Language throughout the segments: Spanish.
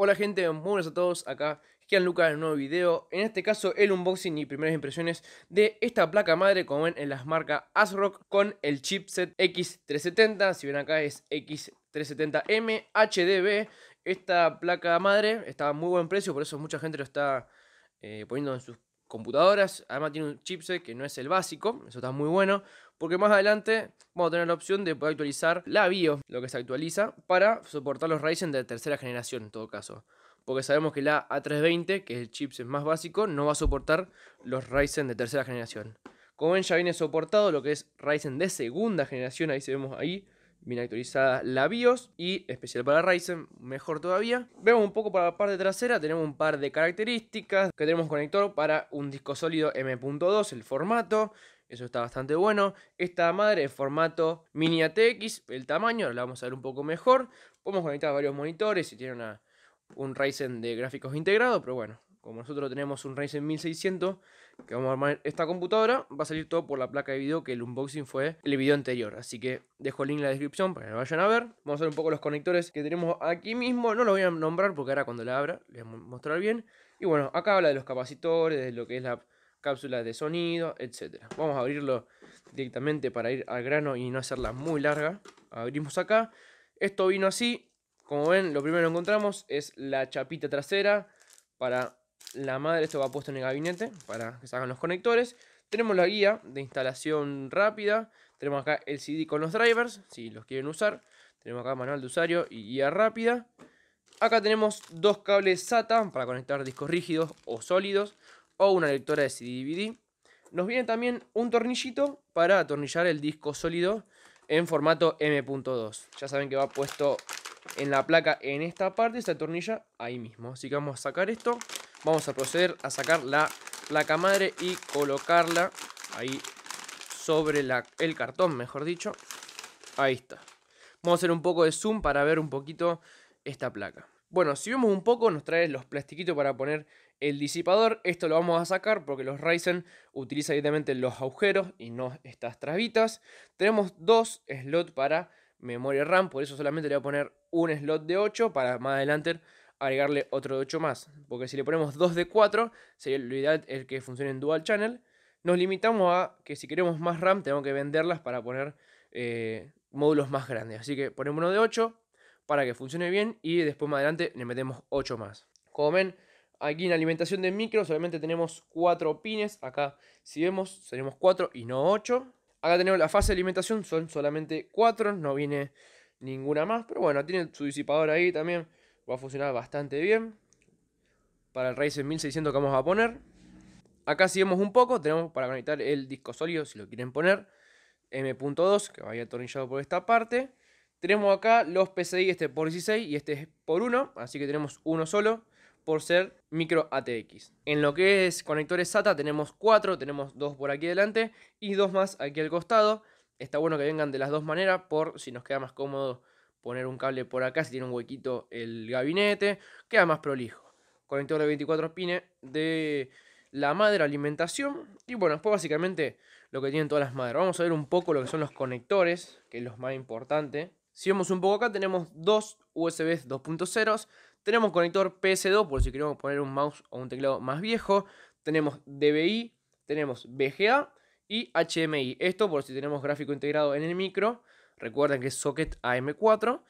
Hola gente, muy buenas a todos, acá Gianluca Lucas en un nuevo video, en este caso el unboxing y primeras impresiones de esta placa madre como ven en las marcas ASRock con el chipset X370, si ven acá es X370M HDB, esta placa madre está a muy buen precio, por eso mucha gente lo está eh, poniendo en sus computadoras, además tiene un chipset que no es el básico, eso está muy bueno, porque más adelante vamos a tener la opción de poder actualizar la BIOS, lo que se actualiza, para soportar los Ryzen de tercera generación en todo caso. Porque sabemos que la A320, que es el chipset más básico, no va a soportar los Ryzen de tercera generación. Como ven, ya viene soportado lo que es Ryzen de segunda generación, ahí se vemos ahí. Viene actualizada la BIOS y especial para Ryzen, mejor todavía. Vemos un poco para la parte trasera, tenemos un par de características, que tenemos conector para un disco sólido M.2, el formato, eso está bastante bueno. Esta madre es formato mini ATX, el tamaño, la vamos a ver un poco mejor. Podemos conectar varios monitores si tiene un Ryzen de gráficos integrado, pero bueno, como nosotros tenemos un Ryzen 1600 que vamos a armar esta computadora, va a salir todo por la placa de video que el unboxing fue el video anterior. Así que dejo el link en la descripción para que lo vayan a ver. Vamos a ver un poco los conectores que tenemos aquí mismo. No los voy a nombrar porque ahora cuando la abra les voy a mostrar bien. Y bueno, acá habla de los capacitores, de lo que es la cápsulas de sonido, etc. Vamos a abrirlo directamente para ir al grano y no hacerla muy larga. Abrimos acá. Esto vino así. Como ven, lo primero que encontramos es la chapita trasera para la madre. Esto va puesto en el gabinete para que hagan los conectores. Tenemos la guía de instalación rápida. Tenemos acá el CD con los drivers, si los quieren usar. Tenemos acá manual de usuario y guía rápida. Acá tenemos dos cables SATA para conectar discos rígidos o sólidos o una lectora de CD-DVD. Nos viene también un tornillito para atornillar el disco sólido en formato M.2. Ya saben que va puesto en la placa en esta parte, se atornilla ahí mismo. Así que vamos a sacar esto. Vamos a proceder a sacar la placa madre y colocarla ahí sobre la, el cartón, mejor dicho. Ahí está. Vamos a hacer un poco de zoom para ver un poquito esta placa. Bueno, si vemos un poco, nos trae los plastiquitos para poner el disipador. Esto lo vamos a sacar porque los Ryzen utilizan directamente los agujeros y no estas trabitas. Tenemos dos slots para memoria RAM, por eso solamente le voy a poner un slot de 8 para más adelante agregarle otro de 8 más. Porque si le ponemos dos de 4, sería lo ideal el que funcione en dual channel. Nos limitamos a que si queremos más RAM, tenemos que venderlas para poner eh, módulos más grandes. Así que ponemos uno de 8, para que funcione bien y después más adelante le metemos 8 más. Como ven, aquí en alimentación de micro solamente tenemos 4 pines, acá si vemos tenemos 4 y no 8. Acá tenemos la fase de alimentación, son solamente 4, no viene ninguna más, pero bueno, tiene su disipador ahí también, va a funcionar bastante bien. Para el Ryzen 1600 que vamos a poner. Acá si vemos un poco, tenemos para conectar el disco sólido, si lo quieren poner, M.2, que vaya atornillado por esta parte. Tenemos acá los PCI, este por 16 y este es por 1, así que tenemos uno solo por ser micro ATX. En lo que es conectores SATA tenemos 4, tenemos 2 por aquí delante y 2 más aquí al costado. Está bueno que vengan de las dos maneras por si nos queda más cómodo poner un cable por acá, si tiene un huequito el gabinete, queda más prolijo. Conector de 24 pines de la madre alimentación. Y bueno, después básicamente lo que tienen todas las madres. Vamos a ver un poco lo que son los conectores, que es lo más importante. Si vemos un poco acá, tenemos dos USB 2.0. Tenemos conector PS2 por si queremos poner un mouse o un teclado más viejo. Tenemos DVI, tenemos VGA y HMI. Esto por si tenemos gráfico integrado en el micro. Recuerden que es socket AM4.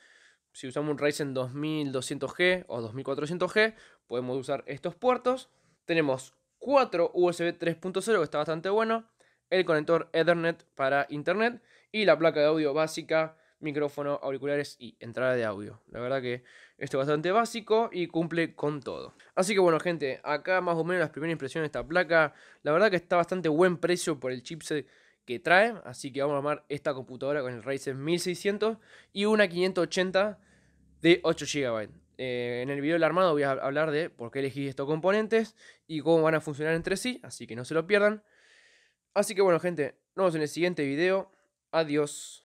Si usamos un Ryzen 2200G o 2400G, podemos usar estos puertos. Tenemos 4 USB 3.0 que está bastante bueno. El conector Ethernet para Internet y la placa de audio básica micrófono, auriculares y entrada de audio. La verdad que esto es bastante básico y cumple con todo. Así que bueno gente, acá más o menos las primeras impresiones de esta placa. La verdad que está bastante buen precio por el chipset que trae. Así que vamos a armar esta computadora con el Ryzen 1600 y una 580 de 8 GB. Eh, en el video del armado voy a hablar de por qué elegí estos componentes y cómo van a funcionar entre sí, así que no se lo pierdan. Así que bueno gente, nos vemos en el siguiente video. Adiós.